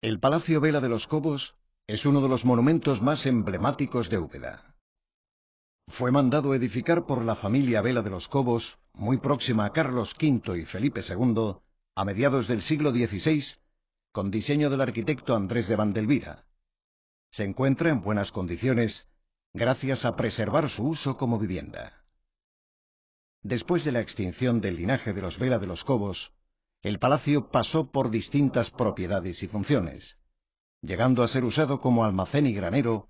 El Palacio Vela de los Cobos es uno de los monumentos más emblemáticos de Úbeda. Fue mandado edificar por la familia Vela de los Cobos, muy próxima a Carlos V y Felipe II, a mediados del siglo XVI, con diseño del arquitecto Andrés de Vandelvira. Se encuentra en buenas condiciones gracias a preservar su uso como vivienda. Después de la extinción del linaje de los Vela de los Cobos, el palacio pasó por distintas propiedades y funciones, llegando a ser usado como almacén y granero,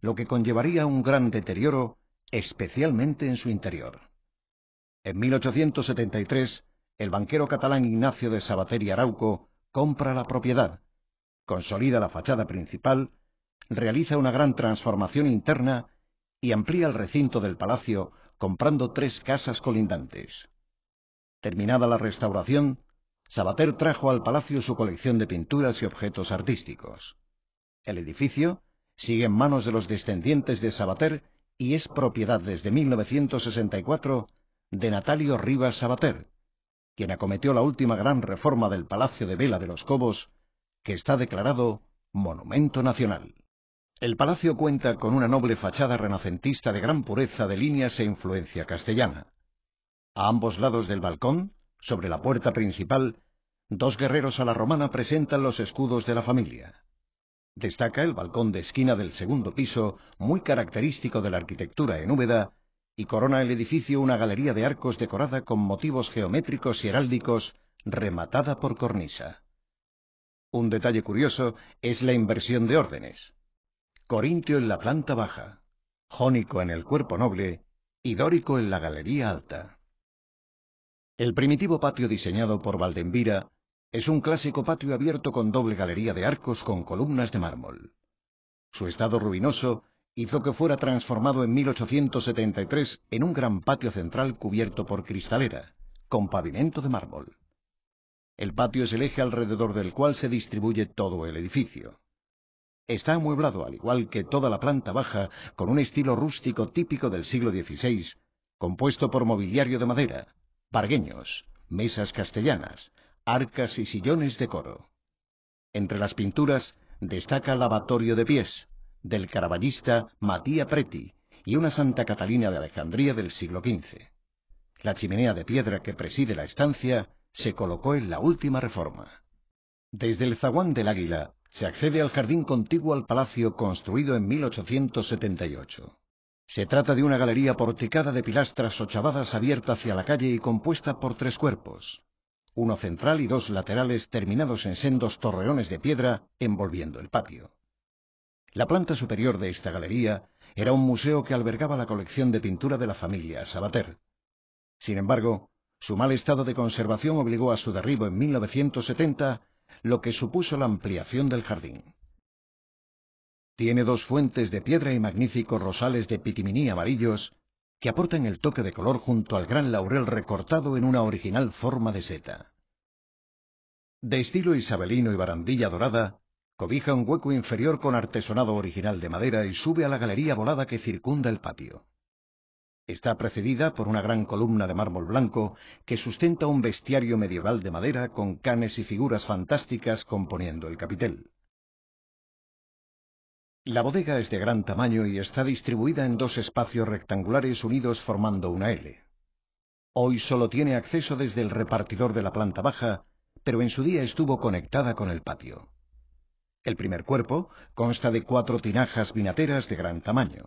lo que conllevaría un gran deterioro, especialmente en su interior. En 1873, el banquero catalán Ignacio de Sabater y Arauco compra la propiedad, consolida la fachada principal, realiza una gran transformación interna y amplía el recinto del palacio comprando tres casas colindantes. Terminada la restauración, Sabater trajo al palacio su colección de pinturas y objetos artísticos. El edificio sigue en manos de los descendientes de Sabater y es propiedad desde 1964 de Natalio Rivas Sabater, quien acometió la última gran reforma del Palacio de Vela de los Cobos, que está declarado Monumento Nacional. El palacio cuenta con una noble fachada renacentista de gran pureza de líneas e influencia castellana. A ambos lados del balcón sobre la puerta principal, dos guerreros a la romana presentan los escudos de la familia. Destaca el balcón de esquina del segundo piso, muy característico de la arquitectura en Úbeda, y corona el edificio una galería de arcos decorada con motivos geométricos y heráldicos, rematada por cornisa. Un detalle curioso es la inversión de órdenes. Corintio en la planta baja, Jónico en el cuerpo noble y Dórico en la galería alta. El primitivo patio diseñado por Valdemvira es un clásico patio abierto con doble galería de arcos con columnas de mármol. Su estado ruinoso hizo que fuera transformado en 1873 en un gran patio central cubierto por cristalera, con pavimento de mármol. El patio es el eje alrededor del cual se distribuye todo el edificio. Está amueblado, al igual que toda la planta baja, con un estilo rústico típico del siglo XVI, compuesto por mobiliario de madera, pargueños, mesas castellanas, arcas y sillones de coro. Entre las pinturas destaca el Lavatorio de pies, del caraballista Matía Preti, y una Santa Catalina de Alejandría del siglo XV. La chimenea de piedra que preside la estancia se colocó en la última reforma. Desde el zaguán del Águila se accede al jardín contiguo al palacio construido en 1878. Se trata de una galería porticada de pilastras ochavadas abierta hacia la calle y compuesta por tres cuerpos, uno central y dos laterales terminados en sendos torreones de piedra envolviendo el patio. La planta superior de esta galería era un museo que albergaba la colección de pintura de la familia Sabater. Sin embargo, su mal estado de conservación obligó a su derribo en 1970, lo que supuso la ampliación del jardín. Tiene dos fuentes de piedra y magníficos rosales de pitiminí amarillos que aportan el toque de color junto al gran laurel recortado en una original forma de seta. De estilo isabelino y barandilla dorada, cobija un hueco inferior con artesonado original de madera y sube a la galería volada que circunda el patio. Está precedida por una gran columna de mármol blanco que sustenta un bestiario medieval de madera con canes y figuras fantásticas componiendo el capitel. La bodega es de gran tamaño y está distribuida en dos espacios rectangulares unidos formando una L. Hoy solo tiene acceso desde el repartidor de la planta baja, pero en su día estuvo conectada con el patio. El primer cuerpo consta de cuatro tinajas vinateras de gran tamaño.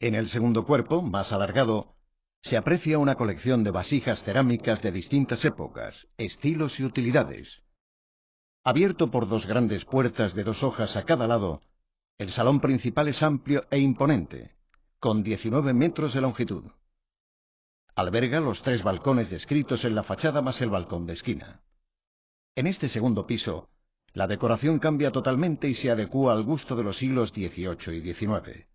En el segundo cuerpo, más alargado, se aprecia una colección de vasijas cerámicas de distintas épocas, estilos y utilidades. Abierto por dos grandes puertas de dos hojas a cada lado, el salón principal es amplio e imponente, con 19 metros de longitud. Alberga los tres balcones descritos en la fachada más el balcón de esquina. En este segundo piso, la decoración cambia totalmente y se adecúa al gusto de los siglos XVIII y XIX.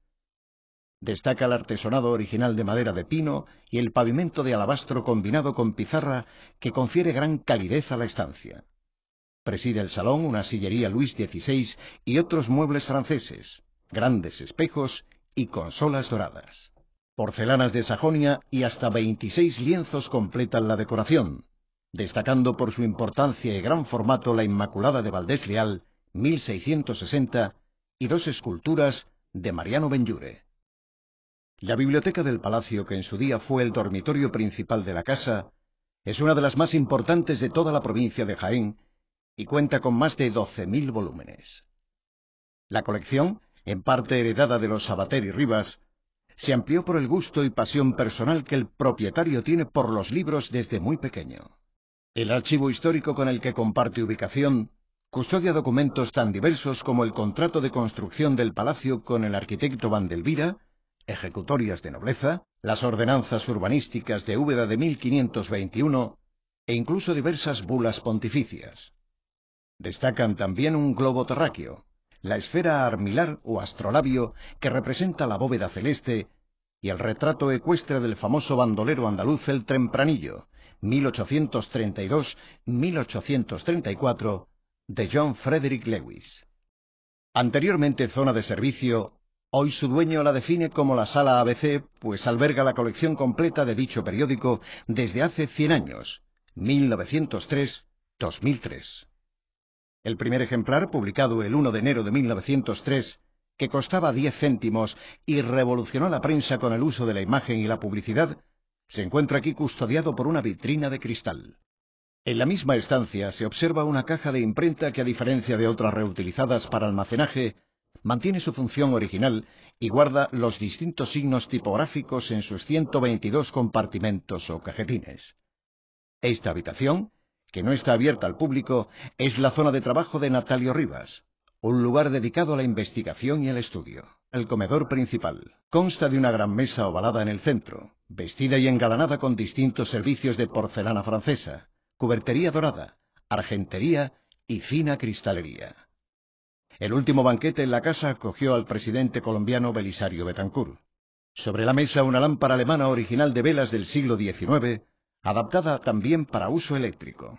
Destaca el artesonado original de madera de pino y el pavimento de alabastro combinado con pizarra que confiere gran calidez a la estancia. Preside el salón una sillería Luis XVI y otros muebles franceses, grandes espejos y consolas doradas. Porcelanas de Sajonia y hasta 26 lienzos completan la decoración, destacando por su importancia y gran formato la Inmaculada de Valdés Leal, 1660, y dos esculturas de Mariano Benjure. La biblioteca del palacio, que en su día fue el dormitorio principal de la casa, es una de las más importantes de toda la provincia de Jaén y cuenta con más de 12.000 volúmenes. La colección, en parte heredada de los Sabater y Rivas, se amplió por el gusto y pasión personal que el propietario tiene por los libros desde muy pequeño. El archivo histórico con el que comparte ubicación custodia documentos tan diversos como el contrato de construcción del palacio con el arquitecto Vandelvira, ejecutorias de nobleza, las ordenanzas urbanísticas de Úbeda de 1521 e incluso diversas bulas pontificias. Destacan también un globo terráqueo, la esfera armilar o astrolabio que representa la bóveda celeste y el retrato ecuestre del famoso bandolero andaluz el Tempranillo, 1832-1834, de John Frederick Lewis. Anteriormente zona de servicio, hoy su dueño la define como la sala ABC, pues alberga la colección completa de dicho periódico desde hace 100 años, 1903-2003. El primer ejemplar, publicado el 1 de enero de 1903, que costaba 10 céntimos y revolucionó la prensa con el uso de la imagen y la publicidad, se encuentra aquí custodiado por una vitrina de cristal. En la misma estancia se observa una caja de imprenta que, a diferencia de otras reutilizadas para almacenaje, mantiene su función original y guarda los distintos signos tipográficos en sus 122 compartimentos o cajetines. Esta habitación, que no está abierta al público, es la zona de trabajo de Natalio Rivas, un lugar dedicado a la investigación y al estudio. El comedor principal consta de una gran mesa ovalada en el centro, vestida y engalanada con distintos servicios de porcelana francesa, cubertería dorada, argentería y fina cristalería. El último banquete en la casa acogió al presidente colombiano Belisario Betancourt. Sobre la mesa una lámpara alemana original de velas del siglo XIX adaptada también para uso eléctrico.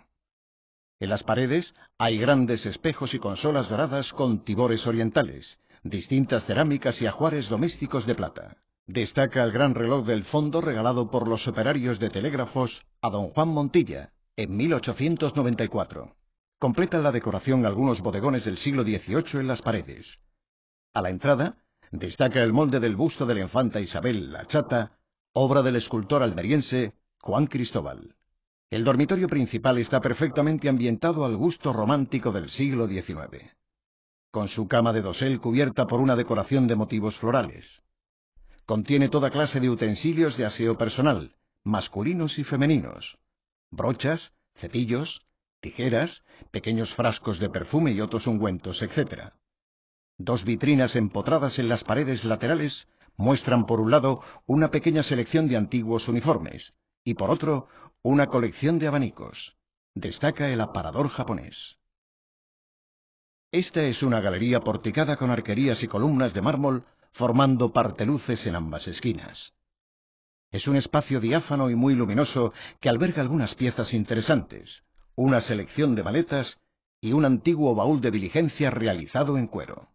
En las paredes hay grandes espejos y consolas doradas con tibores orientales, distintas cerámicas y ajuares domésticos de plata. Destaca el gran reloj del fondo regalado por los operarios de telégrafos a don Juan Montilla en 1894. Completa la decoración algunos bodegones del siglo XVIII en las paredes. A la entrada, destaca el molde del busto de la infanta Isabel la Chata, obra del escultor almeriense Juan Cristóbal. El dormitorio principal está perfectamente ambientado al gusto romántico del siglo XIX, con su cama de dosel cubierta por una decoración de motivos florales. Contiene toda clase de utensilios de aseo personal, masculinos y femeninos, brochas, cepillos, tijeras, pequeños frascos de perfume y otros ungüentos, etc. Dos vitrinas empotradas en las paredes laterales muestran por un lado una pequeña selección de antiguos uniformes, y por otro, una colección de abanicos. Destaca el aparador japonés. Esta es una galería porticada con arquerías y columnas de mármol, formando parteluces en ambas esquinas. Es un espacio diáfano y muy luminoso que alberga algunas piezas interesantes, una selección de maletas y un antiguo baúl de diligencia realizado en cuero.